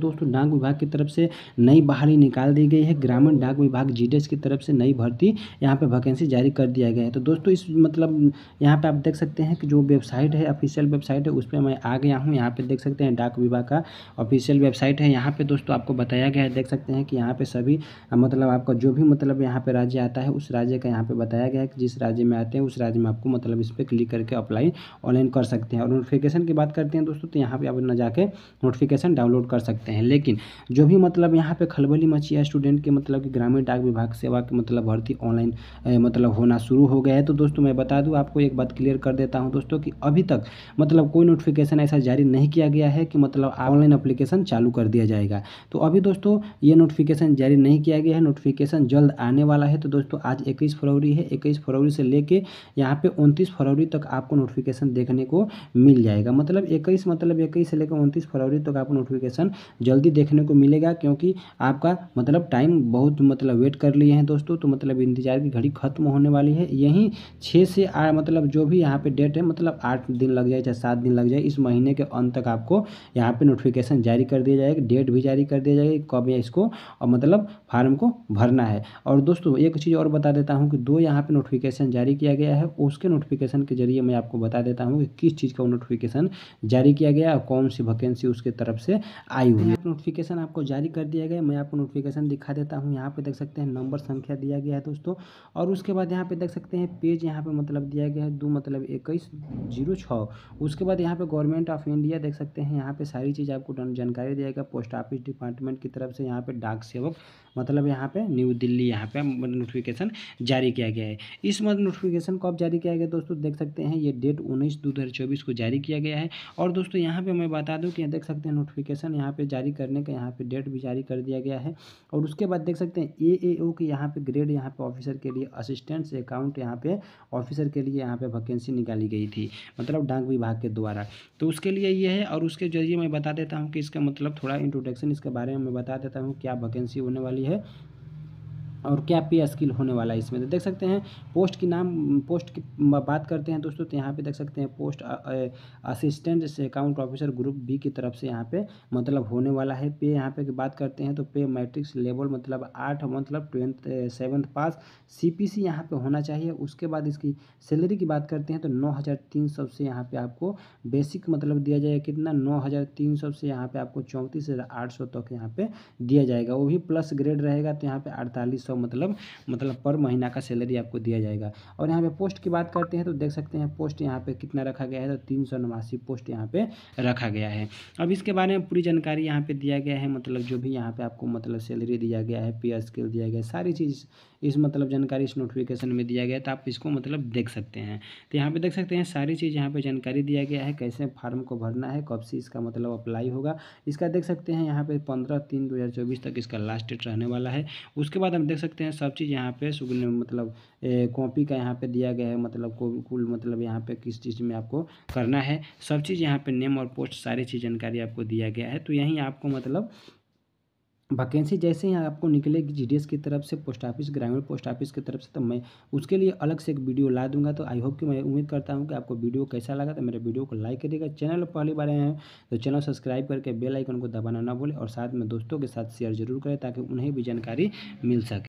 दोस्तों डाक विभाग की तरफ से नई बहाली निकाल दी गई है ग्रामीण डाक विभाग जीडीएस की तरफ से नई भर्ती यहाँ पर वैकेंसी जारी कर दिया गया है तो दोस्तों इस मतलब यहाँ पर आप देख सकते हैं कि जो वेबसाइट है ऑफिशियल वेबसाइट है उस पर मैं आ गया हूँ यहाँ पर देख सकते हैं डाक विभाग का ऑफिशियल वेबसाइट है यहाँ पर दोस्तों आपको बताया गया है देख सकते हैं कि यहाँ पर सभी मतलब आपका जो भी मतलब यहाँ पर राज्य आता है उस राज्य का यहाँ पर बताया गया है कि जिस राज्य में आते हैं उस राज्य में आपको मतलब इस पर क्लिक करके अप्लाई ऑनलाइन कर सकते हैं और नोटिफिकेशन की बात करते हैं दोस्तों तो यहाँ पर आप अपना जाकर नोटिफिकेशन डाउनलोड कर सकते हैं सकते हैं लेकिन जो भी मतलब यहाँ पे खलबली मची है स्टूडेंट के मतलब कि ग्रामीण डाक विभाग सेवा के मतलब भर्ती ऑनलाइन मतलब होना शुरू हो गया है तो दोस्तों मैं बता दूँ आपको एक बात क्लियर कर देता हूँ दोस्तों कि अभी तक मतलब कोई नोटिफिकेशन ऐसा जारी नहीं किया गया है कि मतलब ऑनलाइन अप्लीकेशन चालू कर दिया जाएगा तो अभी दोस्तों ये नोटिफिकेशन जारी नहीं किया गया है नोटिफिकेशन जल्द आने वाला है तो दोस्तों आज इक्कीस फरवरी है इक्कीस फरवरी से लेके यहाँ पे उनतीस फरवरी तक आपको नोटिफिकेशन देखने को मिल जाएगा मतलब इक्कीस मतलब इक्कीस से लेकर उनतीस फरवरी तक आपको नोटिफिकेशन जल्दी देखने को मिलेगा क्योंकि आपका मतलब टाइम बहुत मतलब वेट कर लिए हैं दोस्तों तो मतलब इंतजार की घड़ी खत्म होने वाली है यहीं छः से आ, मतलब जो भी यहाँ पे डेट है मतलब आठ दिन लग जाए चाहे सात दिन लग जाए इस महीने के अंत तक आपको यहाँ पर नोटिफिकेशन जारी कर दिया जाएगा डेट भी जारी कर दिया जाएगा कब इसको और मतलब फार्म को भरना है और दोस्तों एक चीज़ और बता देता हूँ कि दो यहाँ पर नोटिफिकेशन जारी किया गया है उसके नोटिफिकेशन के जरिए मैं आपको बता देता हूँ कि किस चीज़ का नोटिफिकेशन जारी किया गया और कौन सी वैकेंसी उसके तरफ से आई हुई नोटिफिकेशन आपको जारी कर दिया गया मैं आपको नोटिफिकेशन दिखा देता हूँ यहाँ पे देख सकते हैं नंबर संख्या दिया गया है दोस्तों और उसके बाद यहाँ पे देख सकते हैं पेज यहाँ पे मतलब दिया गया है दो मतलब इक्कीस जीरो छः उसके बाद यहाँ पे गवर्नमेंट ऑफ इंडिया देख सकते हैं यहाँ पे सारी चीज़ आपको जानकारी दिया गया पोस्ट ऑफिस डिपार्टमेंट की तरफ से यहाँ पे डाक सेवक मतलब यहाँ पे न्यू दिल्ली यहाँ पे नोटिफिकेशन जारी किया गया है इस नोटिफिकेशन आप जारी किया गया दोस्तों देख सकते हैं ये डेट उन्नीस दो को जारी किया गया है और दोस्तों यहाँ पर मैं बता दूँ कि देख सकते हैं नोटिफिकेशन यहाँ पे जारी करने का यहाँ पे डेट भी जारी कर दिया गया है और उसके बाद देख सकते हैं ए ए ओ के यहाँ पे ग्रेड यहाँ पे ऑफिसर के लिए असिस्टेंट्स अकाउंट यहाँ पे ऑफिसर के लिए यहाँ पे वैकेंसी निकाली गई थी मतलब डाक विभाग के द्वारा तो उसके लिए ये है और उसके जरिए मैं बता देता हूँ कि इसका मतलब थोड़ा इंट्रोडक्शन इसके बारे में मैं बता देता हूँ क्या वैकेंसी होने वाली है और क्या पे स्किल होने वाला है इसमें तो देख सकते हैं पोस्ट की नाम पोस्ट की बात करते हैं दोस्तों तो यहाँ पे देख सकते हैं पोस्ट असिस्टेंट से अकाउंट ऑफिसर ग्रुप बी की तरफ से यहाँ पे मतलब होने वाला है पे यहाँ पे की बात करते हैं तो पे मैट्रिक्स लेवल मतलब आठ मतलब twelfth seventh pass C P C यहाँ पर होना चाहिए उसके बाद इसकी सैलरी की बात करते हैं तो नौ हज़ार तीन सौ से यहाँ पर आपको बेसिक मतलब दिया जाएगा कितना नौ हज़ार तीन सौ से यहाँ पर आपको चौंतीस हज़ार आठ सौ तक यहाँ पर दिया जाएगा वो भी प्लस ग्रेड रहेगा तो यहाँ पर अड़तालीस सौ सौ मतलब मतलब पर महीना का सैलरी आपको दिया जाएगा और यहाँ पे पोस्ट की बात करते हैं तो देख सकते हैं पोस्ट यहाँ पे कितना रखा गया है तो तीन सौ नवासी पोस्ट यहाँ पे रखा गया है अब इसके बारे में पूरी जानकारी यहाँ पे दिया गया है मतलब जो भी यहाँ पे आपको मतलब सैलरी दिया गया है पी स्केल दिया गया है सारी चीज़ इस मतलब जानकारी इस नोटिफिकेशन में दिया गया है तो आप इसको मतलब देख सकते हैं तो यहाँ पे देख सकते हैं सारी चीज़ यहाँ पे जानकारी दिया गया है कैसे फार्म को भरना है कब से इसका मतलब अप्लाई होगा इसका देख सकते हैं यहाँ पे पंद्रह तीन दो तक इसका लास्ट डेट रहने वाला है उसके बाद हम देख सकते हैं सब चीज़ यहाँ पे सुगन मतलब कॉपी का यहाँ पे दिया गया है मतलब कुल मतलब यहाँ पे किस चीज़ में आपको करना है सब चीज़ यहाँ पे नेम और पोस्ट सारी चीज़ जानकारी आपको दिया गया है तो यहीं आपको मतलब वैकेंसी जैसे ही आपको निकलेगी जी की तरफ से पोस्ट ऑफिस ग्रामीण पोस्ट ऑफिस की तरफ से तो मैं उसके लिए अलग से एक वीडियो ला दूंगा तो आई होप कि मैं उम्मीद करता हूं कि आपको वीडियो कैसा लगा तो मेरे वीडियो को लाइक करिएगा चैनल पहली बार हैं तो चैनल सब्सक्राइब करके बेल आइकन को दबाना ना भूलें और साथ में दोस्तों के साथ शेयर जरूर करें ताकि उन्हें भी जानकारी मिल सके